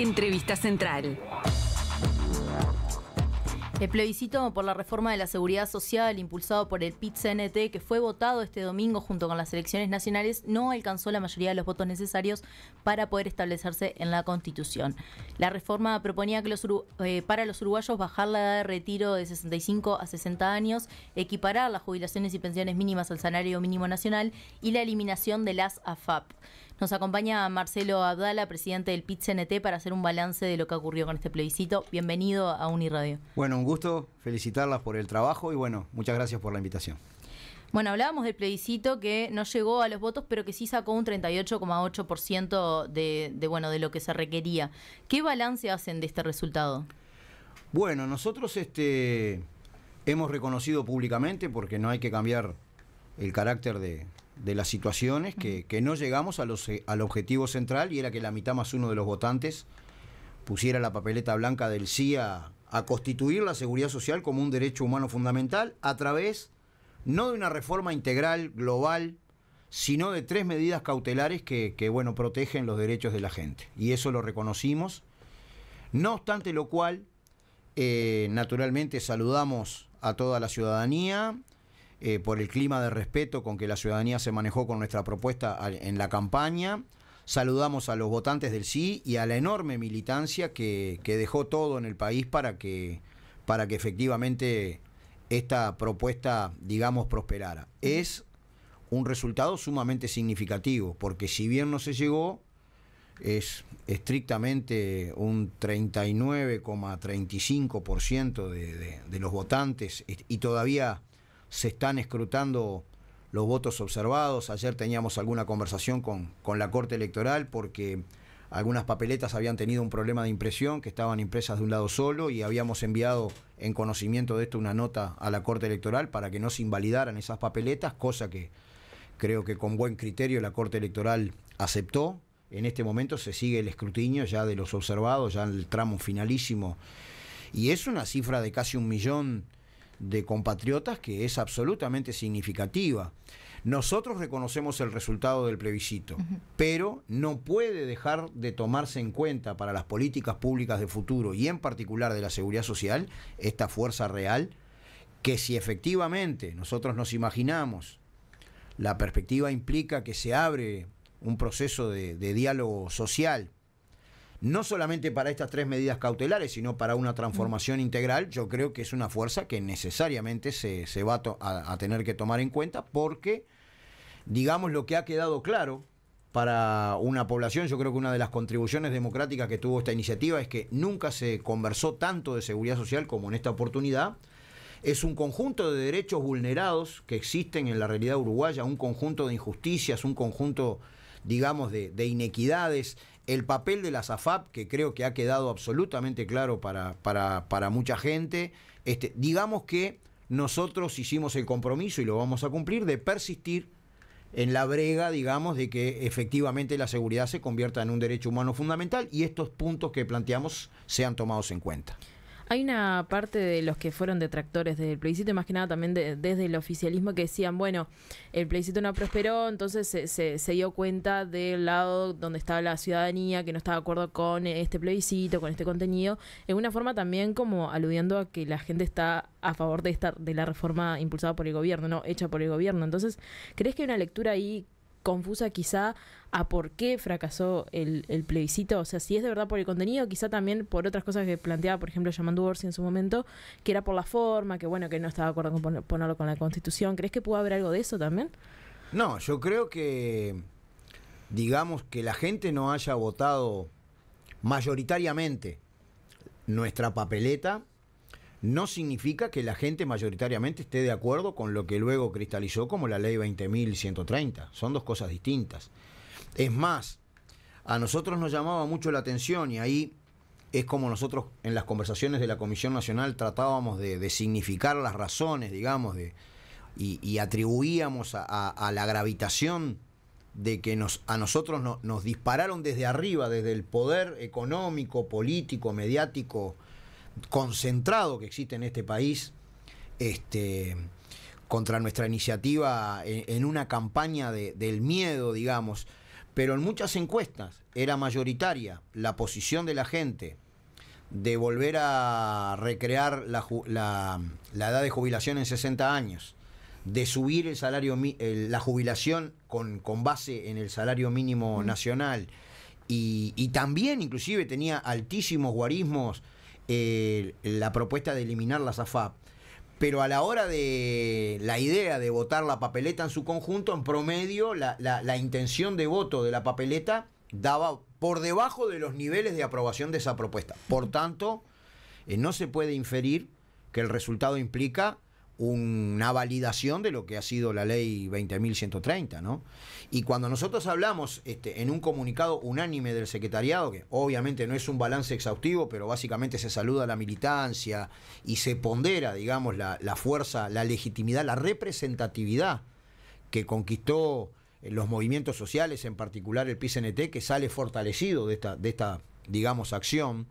Entrevista Central. El plebiscito por la reforma de la seguridad social impulsado por el PIT-CNT, que fue votado este domingo junto con las elecciones nacionales, no alcanzó la mayoría de los votos necesarios para poder establecerse en la Constitución. La reforma proponía que eh, para los uruguayos bajar la edad de retiro de 65 a 60 años, equiparar las jubilaciones y pensiones mínimas al salario mínimo nacional y la eliminación de las AFAP. Nos acompaña Marcelo Abdala, presidente del pit -CNT, para hacer un balance de lo que ocurrió con este plebiscito. Bienvenido a Uniradio. Bueno, un gusto felicitarlas por el trabajo y bueno, muchas gracias por la invitación. Bueno, hablábamos del plebiscito que no llegó a los votos, pero que sí sacó un 38,8% de, de, bueno, de lo que se requería. ¿Qué balance hacen de este resultado? Bueno, nosotros este, hemos reconocido públicamente, porque no hay que cambiar el carácter de, de las situaciones que, no llegamos a los, eh, al objetivo central y era que la mitad más uno de los votantes pusiera la papeleta blanca del CIA a, constituir la seguridad social como un derecho humano fundamental a través no de una reforma integral, global, sino de tres medidas cautelares que, bueno, protegen los derechos de la gente. Y eso lo reconocimos. No obstante lo cual, eh, naturalmente saludamos a toda la ciudadanía, eh, por el clima de respeto con que la ciudadanía se manejó con nuestra propuesta en la campaña. Saludamos a los votantes del sí y a la enorme militancia que, dejó todo en el país para que, para que efectivamente esta propuesta, digamos, prosperara. Es un resultado sumamente significativo, porque si bien no se llegó, es estrictamente un 39,35% de, los votantes y todavía se están escrutando los votos observados. Ayer teníamos alguna conversación con, la Corte Electoral porque algunas papeletas habían tenido un problema de impresión, que estaban impresas de un lado solo y habíamos enviado en conocimiento de esto una nota a la Corte Electoral para que no se invalidaran esas papeletas, cosa que creo que con buen criterio la Corte Electoral aceptó. En este momento se sigue el escrutinio ya de los observados, ya en el tramo finalísimo. Y es una cifra de casi un millón de compatriotas que es absolutamente significativa. Nosotros reconocemos el resultado del plebiscito, pero no puede dejar de tomarse en cuenta para las políticas públicas de futuro y en particular de la seguridad social esta fuerza real que si efectivamente nosotros nos imaginamos, la perspectiva implica que se abre un proceso de diálogo social no solamente para estas tres medidas cautelares, sino para una transformación integral, yo creo que es una fuerza que necesariamente se, va a, tener que tomar en cuenta porque, digamos, lo que ha quedado claro para una población, yo creo que una de las contribuciones democráticas que tuvo esta iniciativa es que nunca se conversó tanto de seguridad social como en esta oportunidad. Es un conjunto de derechos vulnerados que existen en la realidad uruguaya, un conjunto de injusticias, un conjunto digamos, de, de, inequidades el papel de la SAFAP, que creo que ha quedado absolutamente claro para, para, para mucha gente, este, digamos que nosotros hicimos el compromiso y lo vamos a cumplir de persistir en la brega, digamos, de que efectivamente la seguridad se convierta en un derecho humano fundamental y estos puntos que planteamos sean tomados en cuenta. Hay una parte de los que fueron detractores del plebiscito, y más que nada también desde el oficialismo, que decían, bueno, el plebiscito no prosperó, entonces se, dio cuenta del lado donde estaba la ciudadanía, que no estaba de acuerdo con este plebiscito, con este contenido, en una forma también como aludiendo a que la gente está a favor de, esta, de la reforma impulsada por el gobierno, no hecha por el gobierno. Entonces, ¿crees que hay una lectura ahí confusa quizá a por qué fracasó el, plebiscito. O sea, si es de verdad por el contenido, quizá también por otras cosas que planteaba, por ejemplo, Yamandu Orsi en su momento, que era por la forma, que bueno, que no estaba de acuerdo con ponerlo con la Constitución. ¿Crees que pudo haber algo de eso también? No, yo creo que, digamos, que la gente no haya votado mayoritariamente nuestra papeleta no significa que la gente mayoritariamente esté de acuerdo con lo que luego cristalizó como la ley 20.130. Son dos cosas distintas. Es más, a nosotros nos llamaba mucho la atención y ahí es como nosotros en las conversaciones de la Comisión Nacional tratábamos de, significar las razones, digamos, de, y, atribuíamos a, la gravitación de que nos, a nosotros nos dispararon desde arriba, desde el poder económico, político, mediático, concentrado que existe en este país este, contra nuestra iniciativa en, una campaña del miedo, digamos. Pero en muchas encuestas era mayoritaria la posición de la gente de volver a recrear la, edad de jubilación en 60 años, de subir el salario, la jubilación con, base en el salario mínimo nacional. Y, y, también inclusive tenía altísimos guarismos eh, la propuesta de eliminar la SAFAP. Pero a la hora de la idea de votar la papeleta en su conjunto, en promedio, la, intención de voto de la papeleta daba por debajo de los niveles de aprobación de esa propuesta. Por tanto, eh, no se puede inferir que el resultado implica una validación de lo que ha sido la ley 20.130, ¿no? Y cuando nosotros hablamos este, en un comunicado unánime del secretariado, que obviamente no es un balance exhaustivo, pero básicamente se saluda la militancia y se pondera, digamos, la, fuerza, la legitimidad, la representatividad que conquistó eh, los movimientos sociales, en particular el PCNT, que sale fortalecido de esta, de esta digamos, acción.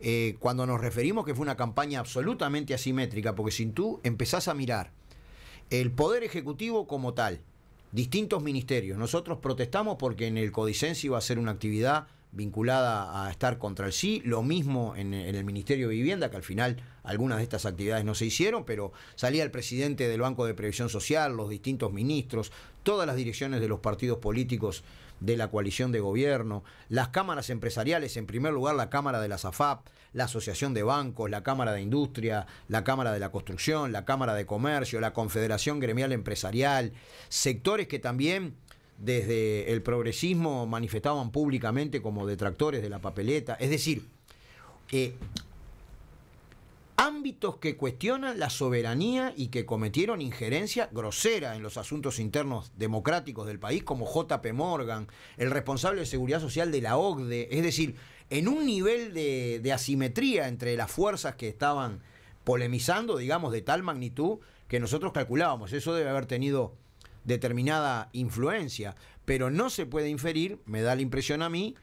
Eh, cuando nos referimos que fue una campaña absolutamente asimétrica, porque si tú empezás a mirar el Poder Ejecutivo como tal, distintos ministerios, nosotros protestamos porque en el Codicense iba a ser una actividad vinculada a estar contra el sí, lo mismo en, el Ministerio de Vivienda, que al final algunas de estas actividades no se hicieron, pero salía el presidente del Banco de Previsión Social, los distintos ministros, todas las direcciones de los partidos políticos de la coalición de gobierno, las cámaras empresariales, en primer lugar la Cámara de la SAFAP, la Asociación de Bancos, la Cámara de Industria, la Cámara de la Construcción, la Cámara de Comercio, la Confederación Gremial Empresarial, sectores que también desde el progresismo manifestaban públicamente como detractores de la papeleta. Es decir, que eh, ámbitos que cuestionan la soberanía y que cometieron injerencia grosera en los asuntos internos democráticos del país, como JP Morgan, el responsable de seguridad social de la OCDE, es decir, en un nivel de, asimetría entre las fuerzas que estaban polemizando, digamos, de tal magnitud que nosotros calculábamos. Eso debe haber tenido determinada influencia, pero no se puede inferir, me da la impresión a mí,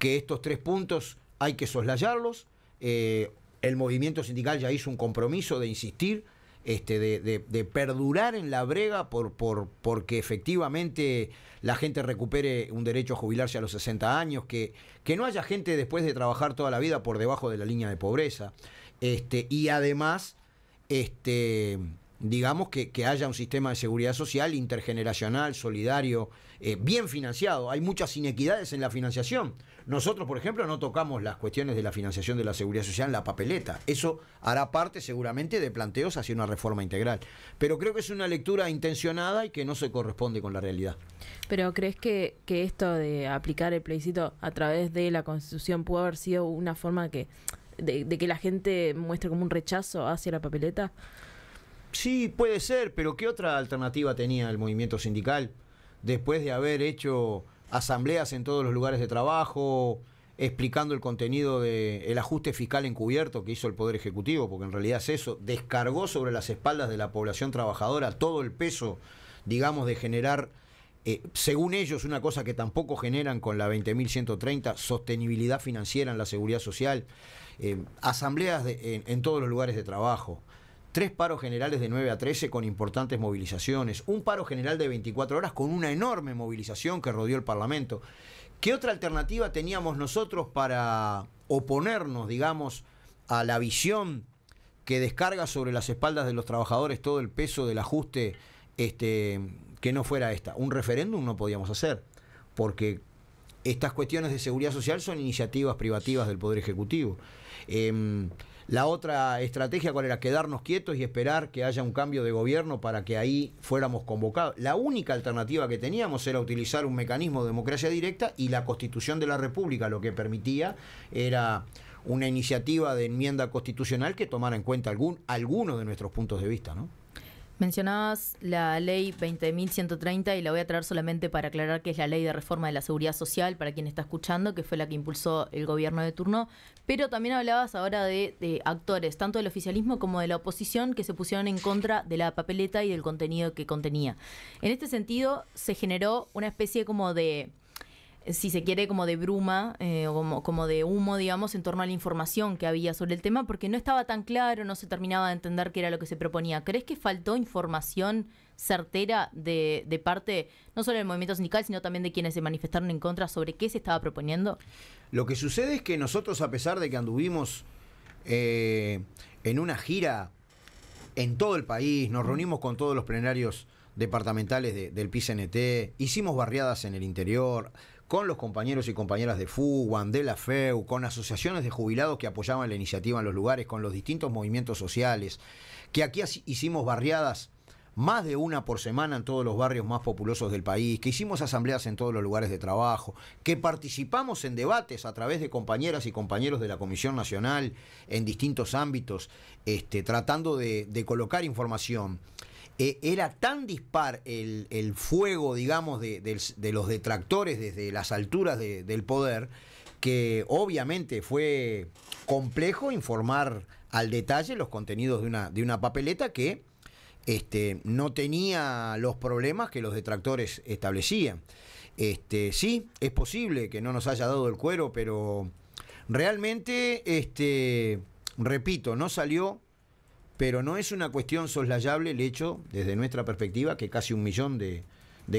que estos tres puntos hay que soslayarlos, eh, el movimiento sindical ya hizo un compromiso de insistir, este, de, de, perdurar en la brega por, por, porque efectivamente la gente recupere un derecho a jubilarse a los 60 años, que, que no haya gente después de trabajar toda la vida por debajo de la línea de pobreza. Este, y además, este, digamos que, que, haya un sistema de seguridad social intergeneracional, solidario, eh, bien financiado. Hay muchas inequidades en la financiación. Nosotros, por ejemplo, no tocamos las cuestiones de la financiación de la seguridad social en la papeleta. Eso hará parte seguramente de planteos hacia una reforma integral. Pero creo que es una lectura intencionada y que no se corresponde con la realidad. Pero ¿crees que, que esto de aplicar el plebiscito a través de la Constitución pudo haber sido una forma que, de, de que la gente muestre como un rechazo hacia la papeleta? Sí, puede ser, pero ¿qué otra alternativa tenía el movimiento sindical después de haber hecho asambleas en todos los lugares de trabajo, explicando el contenido del el ajuste fiscal encubierto que hizo el Poder Ejecutivo, porque en realidad es eso, descargó sobre las espaldas de la población trabajadora todo el peso, digamos, de generar, eh, según ellos, una cosa que tampoco generan con la 20.130, sostenibilidad financiera en la seguridad social, eh, asambleas en todos los lugares de trabajo tres paros generales de 9 a 13 con importantes movilizaciones, un paro general de 24 horas con una enorme movilización que rodeó el Parlamento. ¿Qué otra alternativa teníamos nosotros para oponernos, digamos, a la visión que descarga sobre las espaldas de los trabajadores todo el peso del ajuste este, que no fuera esta? Un referéndum no podíamos hacer, porque estas cuestiones de seguridad social son iniciativas privativas del Poder Ejecutivo. Em, la otra estrategia, ¿cuál era? Quedarnos quietos y esperar que haya un cambio de gobierno para que ahí fuéramos convocados. La única alternativa que teníamos era utilizar un mecanismo de democracia directa y la constitución de la República lo que permitía era una iniciativa de enmienda constitucional que tomara en cuenta algún, alguno de nuestros puntos de vista, ¿no? Mencionabas la ley 20.130 y la voy a traer solamente para aclarar que es la ley de reforma de la seguridad social para quien está escuchando, que fue la que impulsó el gobierno de turno, pero también hablabas ahora de, de actores, tanto del oficialismo como de la oposición, que se pusieron en contra de la papeleta y del contenido que contenía. En este sentido, se generó una especie como de si se quiere, como de bruma eh, como, de humo, digamos, en torno a la información que había sobre el tema, porque no estaba tan claro, no se terminaba de entender qué era lo que se proponía. ¿Crees que faltó información certera de, parte, no solo del movimiento sindical, sino también de quienes se manifestaron en contra sobre qué se estaba proponiendo? Lo que sucede es que nosotros, a pesar de que anduvimos eh, en una gira en todo el país, nos reunimos con todos los plenarios departamentales del PCNT, hicimos barriadas en el interior, con los compañeros y compañeras de FUGUAN, de la FEU, con asociaciones de jubilados que apoyaban la iniciativa en los lugares, con los distintos movimientos sociales, que aquí hicimos barriadas más de una por semana en todos los barrios más populosos del país, que hicimos asambleas en todos los lugares de trabajo, que participamos en debates a través de compañeras y compañeros de la Comisión Nacional en distintos ámbitos, este, tratando de colocar información eh, era tan dispar el, fuego, digamos, de, los detractores desde las alturas del poder, que obviamente fue complejo informar al detalle los contenidos de una, de una papeleta que este, no tenía los problemas que los detractores establecían. Este, sí, es posible que no nos haya dado el cuero, pero realmente, este, repito, no salió pero no es una cuestión soslayable el hecho, desde nuestra perspectiva, que casi un millón de,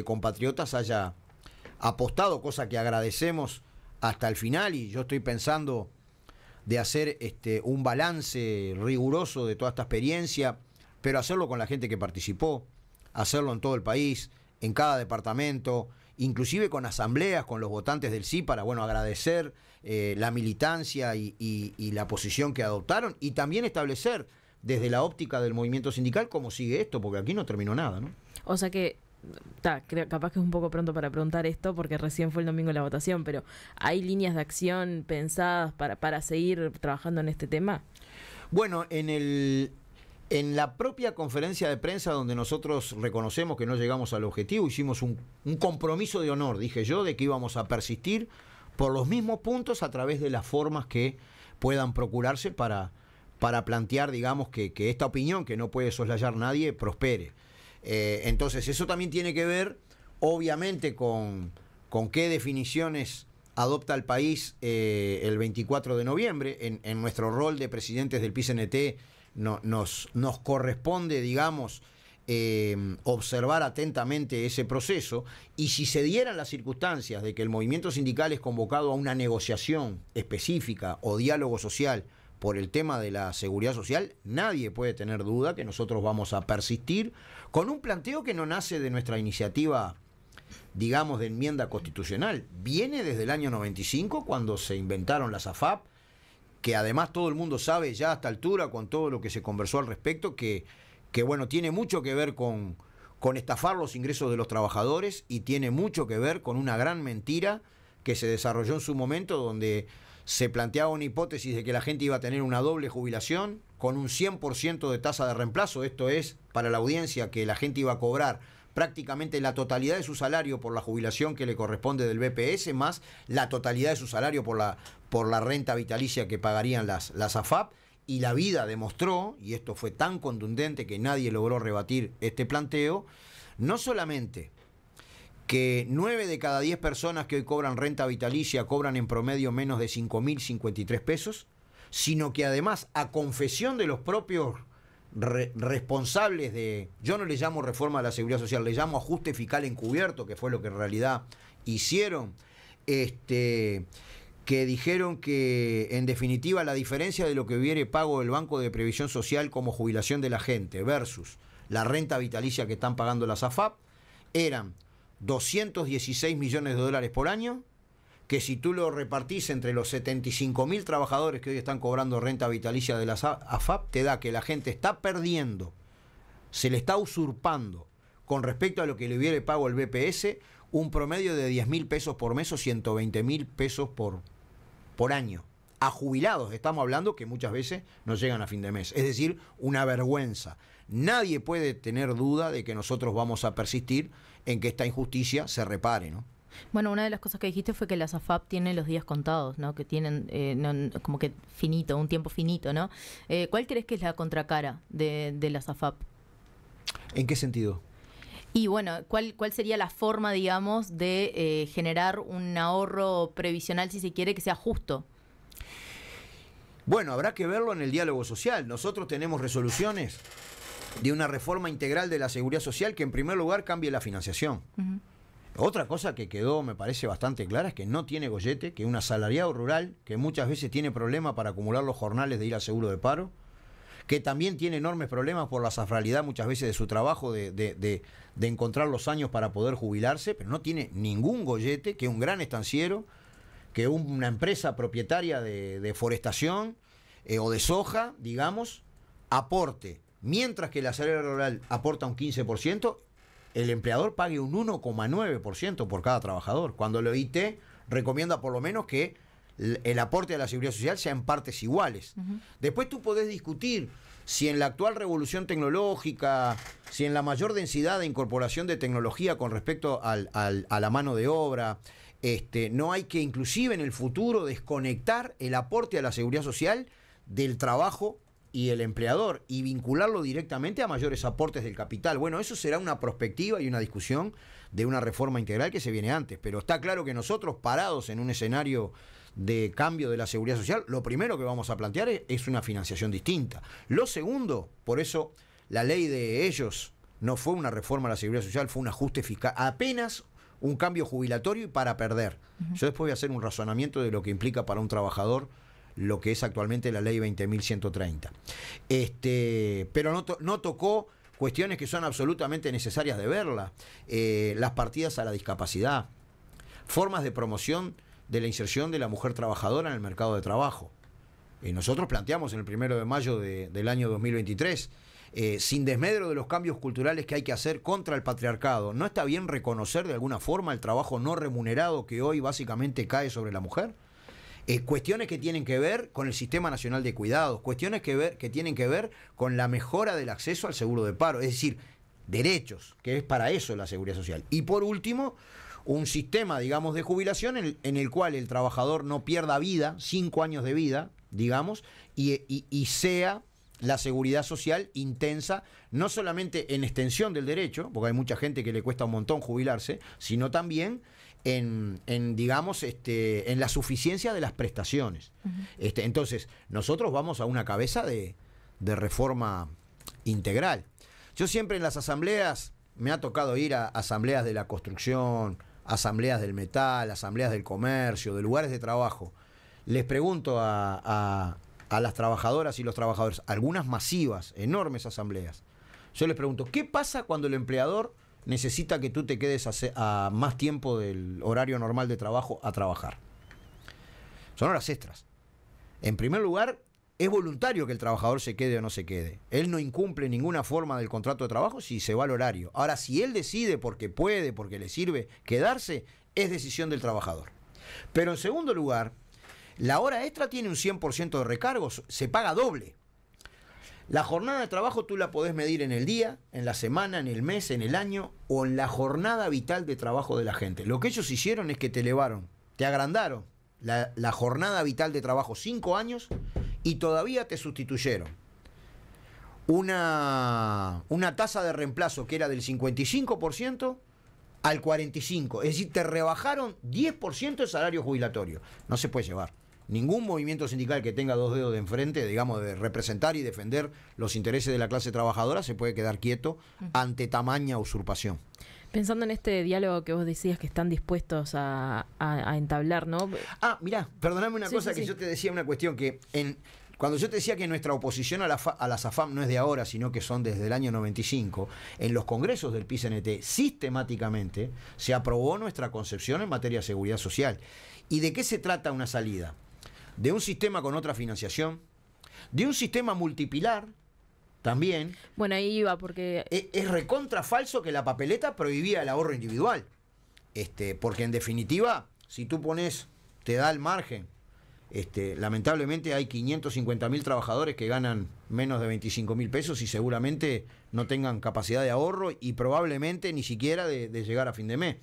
compatriotas haya apostado, cosa que agradecemos hasta el final y yo estoy pensando de hacer este, un balance riguroso de toda esta experiencia, pero hacerlo con la gente que participó, hacerlo en todo el país, en cada departamento, inclusive con asambleas, con los votantes del sí, para bueno, agradecer eh, la militancia y la posición que adoptaron y también establecer desde la óptica del movimiento sindical cómo sigue esto, porque aquí no terminó nada, ¿no? O sea que capaz que es un poco pronto para preguntar esto porque recién fue el domingo la votación, pero ¿hay líneas de acción pensadas para, para seguir trabajando en este tema? Bueno, en el... En la propia conferencia de prensa donde nosotros reconocemos que no llegamos al objetivo, hicimos un compromiso de honor, dije yo, de que íbamos a persistir por los mismos puntos a través de las formas que puedan procurarse para, para plantear, digamos, que, esta opinión, que no puede soslayar nadie, prospere. Eh, entonces, eso también tiene que ver, obviamente, con, con qué definiciones adopta el país eh, el 24 de noviembre. En, nuestro rol de presidentes del PCNT nos, nos corresponde, digamos, eh, observar atentamente ese proceso y si se dieran las circunstancias de que el movimiento sindical es convocado a una negociación específica o diálogo social por el tema de la seguridad social, nadie puede tener duda que nosotros vamos a persistir con un planteo que no nace de nuestra iniciativa, digamos, de enmienda constitucional. Viene desde el año 95, cuando se inventaron las AFAP, que además todo el mundo sabe ya a esta altura, con todo lo que se conversó al respecto, que, que bueno, tiene mucho que ver con, con estafar los ingresos de los trabajadores y tiene mucho que ver con una gran mentira que se desarrolló en su momento donde se planteaba una hipótesis de que la gente iba a tener una doble jubilación con un 100% de tasa de reemplazo, esto es para la audiencia que la gente iba a cobrar prácticamente la totalidad de su salario por la jubilación que le corresponde del BPS, más la totalidad de su salario por la, por la renta vitalicia que pagarían las, las AFAP. Y la vida demostró, y esto fue tan contundente que nadie logró rebatir este planteo, no solamente que 9 de cada 10 personas que hoy cobran renta vitalicia cobran en promedio menos de 5.053 pesos, sino que además, a confesión de los propios responsables de, yo no le llamo reforma a la seguridad social, le llamo ajuste fiscal encubierto, que fue lo que en realidad hicieron, este, que dijeron que en definitiva la diferencia de lo que hubiere pago el Banco de Previsión Social como jubilación de la gente versus la renta vitalicia que están pagando las AFAP eran 216 millones de dólares por año, que si tú lo repartís entre los 75 mil trabajadores que hoy están cobrando renta vitalicia de la AFAP, te da que la gente está perdiendo, se le está usurpando con respecto a lo que le hubiera pago el BPS, un promedio de 10 mil pesos por mes o 120 mil pesos por, por año. A jubilados, estamos hablando que muchas veces no llegan a fin de mes. Es decir, una vergüenza nadie puede tener duda de que nosotros vamos a persistir en que esta injusticia se repare, ¿no? Bueno, una de las cosas que dijiste fue que la SAFAP tiene los días contados, ¿no? Que tienen eh, como que finito, un tiempo finito, ¿no? Eh, ¿Cuál crees que es la contracara de, la SAFAP? ¿En qué sentido? Y bueno, ¿cuál, cuál sería la forma, digamos, de eh, generar un ahorro previsional, si se quiere, que sea justo? Bueno, habrá que verlo en el diálogo social. Nosotros tenemos resoluciones de una reforma integral de la seguridad social que en primer lugar cambie la financiación. Otra cosa que quedó, me parece bastante clara, es que no tiene Goyete, que un asalariado rural, que muchas veces tiene problemas para acumular los jornales de ir al seguro de paro, que también tiene enormes problemas por la safralidad muchas veces de su trabajo, de, encontrar los años para poder jubilarse, pero no tiene ningún Goyete, que un gran estanciero, que una empresa propietaria de, forestación eh, o de soja, digamos, aporte mientras que la salario rural aporta un 15%, el empleador pague un 1,9% por cada trabajador, cuando lo IT recomienda por lo menos que el aporte a la seguridad social sea en partes iguales. Después tú podés discutir si en la actual revolución tecnológica, si en la mayor densidad de incorporación de tecnología con respecto a la mano de obra, este, no hay que inclusive en el futuro desconectar el aporte a la seguridad social del trabajo y el empleador y vincularlo directamente a mayores aportes del capital. Bueno, eso será una perspectiva y una discusión de una reforma integral que se viene antes, pero está claro que nosotros parados en un escenario de cambio de la seguridad social, lo primero que vamos a plantear es, una financiación distinta. Lo segundo, por eso la ley de ellos no fue una reforma a la seguridad social, fue un ajuste fiscal, apenas un cambio jubilatorio y para perder. Yo después voy a hacer un razonamiento de lo que implica para un trabajador lo que es actualmente la ley 20.130. Este, pero no, no tocó cuestiones que son absolutamente necesarias de verla, eh, las partidas a la discapacidad, formas de promoción de la inserción de la mujer trabajadora en el mercado de trabajo. y eh, nosotros planteamos en el primero de mayo del año 2023, eh, sin desmedro de los cambios culturales que hay que hacer contra el patriarcado, ¿no está bien reconocer de alguna forma el trabajo no remunerado que hoy básicamente cae sobre la mujer? Eh, cuestiones que tienen que ver con el Sistema Nacional de Cuidados, cuestiones que, ver, que tienen que ver con la mejora del acceso al seguro de paro, es decir, derechos, que es para eso la seguridad social. Y por último, un sistema, digamos, de jubilación en, el cual el trabajador no pierda vida, cinco años de vida, digamos, y sea la seguridad social intensa, no solamente en extensión del derecho, porque hay mucha gente que le cuesta un montón jubilarse, sino también en, digamos, este, en la suficiencia de las prestaciones. este, entonces, nosotros vamos a una cabeza de, reforma integral. Yo siempre en las asambleas, me ha tocado ir a asambleas de la construcción, asambleas del metal, asambleas del comercio, de lugares de trabajo. Les pregunto a, a las trabajadoras y los trabajadores, algunas masivas, enormes asambleas. Yo les pregunto, ¿qué pasa cuando el empleador necesita que tú te quedes a, más tiempo del horario normal de trabajo a trabajar. Son horas extras. En primer lugar, es voluntario que el trabajador se quede o no se quede. Él no incumple ninguna forma del contrato de trabajo si se va al horario. Ahora, si él decide porque puede, porque le sirve quedarse, es decisión del trabajador. Pero en segundo lugar, la hora extra tiene un 100% de recargos, se paga doble. La jornada de trabajo tú la podés medir en el día, en la semana, en el mes, en el año o en la jornada vital de trabajo de la gente. Lo que ellos hicieron es que te elevaron, te agrandaron la, jornada vital de trabajo cinco años y todavía te sustituyeron. Una, una tasa de reemplazo que era del 55% al 45%. Es decir, te rebajaron 10% el salario jubilatorio. No se puede llevar ningún movimiento sindical que tenga dos dedos de enfrente, digamos, de representar y defender los intereses de la clase trabajadora, se puede quedar quieto ante tamaña usurpación. Pensando en este diálogo que vos decías que están dispuestos a, entablar, ¿no? Ah, mira, perdoname una cosa que yo te decía, una cuestión que en, cuando yo te decía que nuestra oposición a la, a SAFAM no es de ahora, sino que son desde el año 95, en los congresos del PICNT sistemáticamente se aprobó nuestra concepción en materia de seguridad social. ¿Y de qué se trata una salida? de un sistema con otra financiación, de un sistema multipilar también. Bueno, ahí iba porque... Es, es recontra falso que la papeleta prohibía el ahorro individual. Este, porque en definitiva, si tú pones, te da el margen este, lamentablemente hay 550 mil trabajadores que ganan menos de 25 mil pesos y seguramente no tengan capacidad de ahorro y probablemente ni siquiera de, llegar a fin de mes.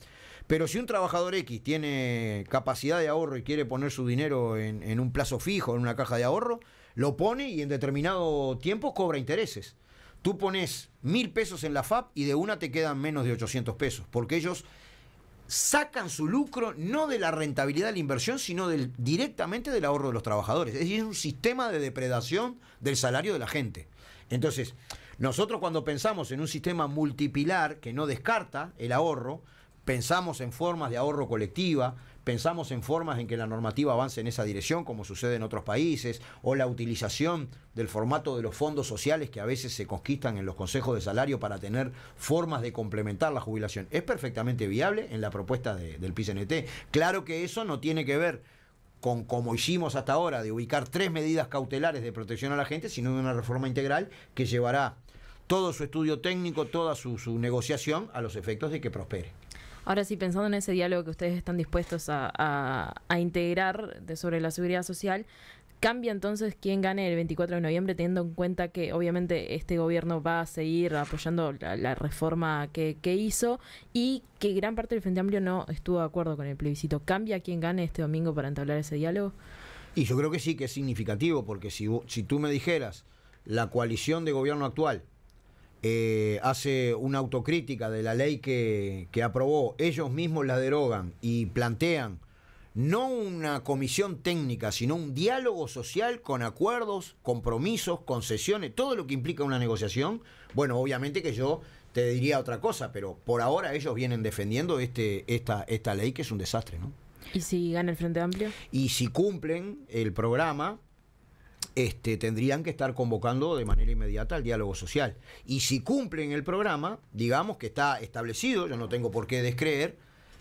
Pero si un trabajador X tiene capacidad de ahorro y quiere poner su dinero en, en un plazo fijo, en una caja de ahorro, lo pone y en determinado tiempo cobra intereses. Tú pones mil pesos en la FAP y de una te quedan menos de 800 pesos, porque ellos sacan su lucro no de la rentabilidad de la inversión, sino directamente del ahorro de los trabajadores. Es decir, es un sistema de depredación del salario de la gente. Entonces, nosotros cuando pensamos en un sistema multipilar que no descarta el ahorro, pensamos en formas de ahorro colectiva, pensamos en formas en que la normativa avance en esa dirección, como sucede en otros países, o la utilización del formato de los fondos sociales que a veces se conquistan en los consejos de salario para tener formas de complementar la jubilación. Es perfectamente viable en la propuesta del PICNT. Claro que eso no tiene que ver con como hicimos hasta ahora, de ubicar tres medidas cautelares de protección a la gente, sino de una reforma integral que llevará todo su estudio técnico, toda su negociación a los efectos de que prospere. Ahora sí, pensando en ese diálogo que ustedes están dispuestos a, integrar sobre la seguridad social, ¿Cambia entonces quién gane el 24 de noviembre teniendo en cuenta que obviamente este gobierno va a seguir apoyando la, reforma que, hizo y que gran parte del Frente Amplio no estuvo de acuerdo con el plebiscito? ¿Cambia quién gane este domingo para entablar ese diálogo? Y yo creo que sí, que es significativo, porque si, si tú me dijeras la coalición de gobierno actual eh, hace una autocrítica de la ley que, aprobó, ellos mismos la derogan y plantean no una comisión técnica, sino un diálogo social con acuerdos, compromisos, concesiones, todo lo que implica una negociación, bueno, obviamente que yo te diría otra cosa, pero por ahora ellos vienen defendiendo este, esta, esta ley que es un desastre, ¿no? ¿Y si gana el Frente Amplio? Y si cumplen el programa, este, tendrían que estar convocando de manera inmediata al diálogo social. Y si cumplen el programa, digamos que está establecido, yo no tengo por qué descreer,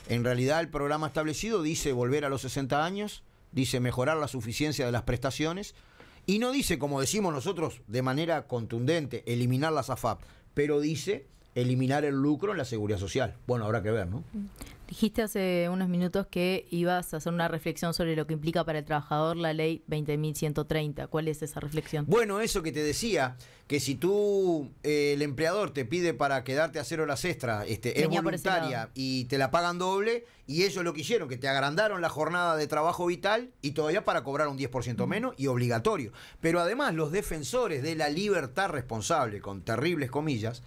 en realidad el programa establecido dice volver a los 60 años, dice mejorar la suficiencia de las prestaciones, y no dice, como decimos nosotros de manera contundente, eliminar las AFAP, pero dice eliminar el lucro en la seguridad social. Bueno, habrá que ver, ¿no? Dijiste hace unos minutos que ibas a hacer una reflexión sobre lo que implica para el trabajador la ley 20.130. ¿Cuál es esa reflexión? Bueno, eso que te decía, que si tú, eh, el empleador te pide para quedarte a cero las extra, este, es voluntaria y te la pagan doble, y ellos lo que hicieron, que te agrandaron la jornada de trabajo vital y todavía para cobrar un 10% menos y obligatorio. Pero además los defensores de la libertad responsable, con terribles comillas,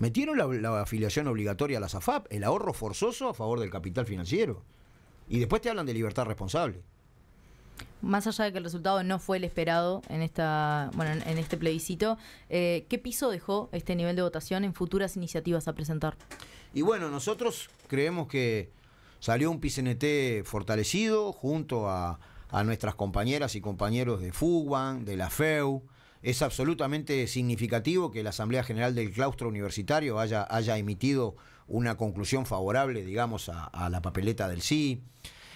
Metieron la, afiliación obligatoria a la SAFAP, el ahorro forzoso a favor del capital financiero. Y después te hablan de libertad responsable. Más allá de que el resultado no fue el esperado en esta, en este plebiscito, eh, ¿qué piso dejó este nivel de votación en futuras iniciativas a presentar? Y bueno, nosotros creemos que salió un PCNT fortalecido junto a, nuestras compañeras y compañeros de FUBAN, de la FEU, es absolutamente significativo que la Asamblea General del Claustro Universitario haya, haya emitido una conclusión favorable, digamos, a, la papeleta del sí.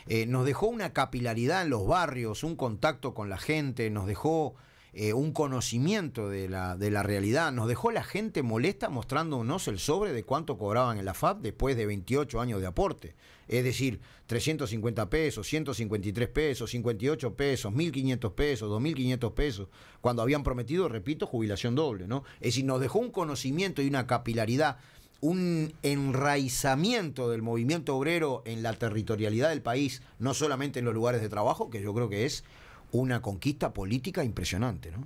Eh, nos dejó una capilaridad en los barrios, un contacto con la gente, nos dejó eh, un conocimiento de la, de la realidad. Nos dejó la gente molesta mostrándonos el sobre de cuánto cobraban en la FAP después de 28 años de aporte. Es decir, 350 pesos, 153 pesos, 58 pesos, 1.500 pesos, 2.500 pesos, cuando habían prometido, repito, jubilación doble. ¿no? Es decir, nos dejó un conocimiento y una capilaridad un enraizamiento del movimiento obrero en la territorialidad del país, no solamente en los lugares de trabajo, que yo creo que es una conquista política impresionante, ¿no?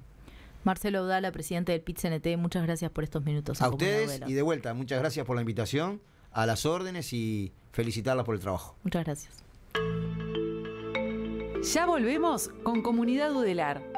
Marcelo la presidente del pit muchas gracias por estos minutos. A ustedes y de vuelta, muchas gracias por la invitación, a las órdenes y felicitarlas por el trabajo. Muchas gracias. Ya volvemos con Comunidad Udelar.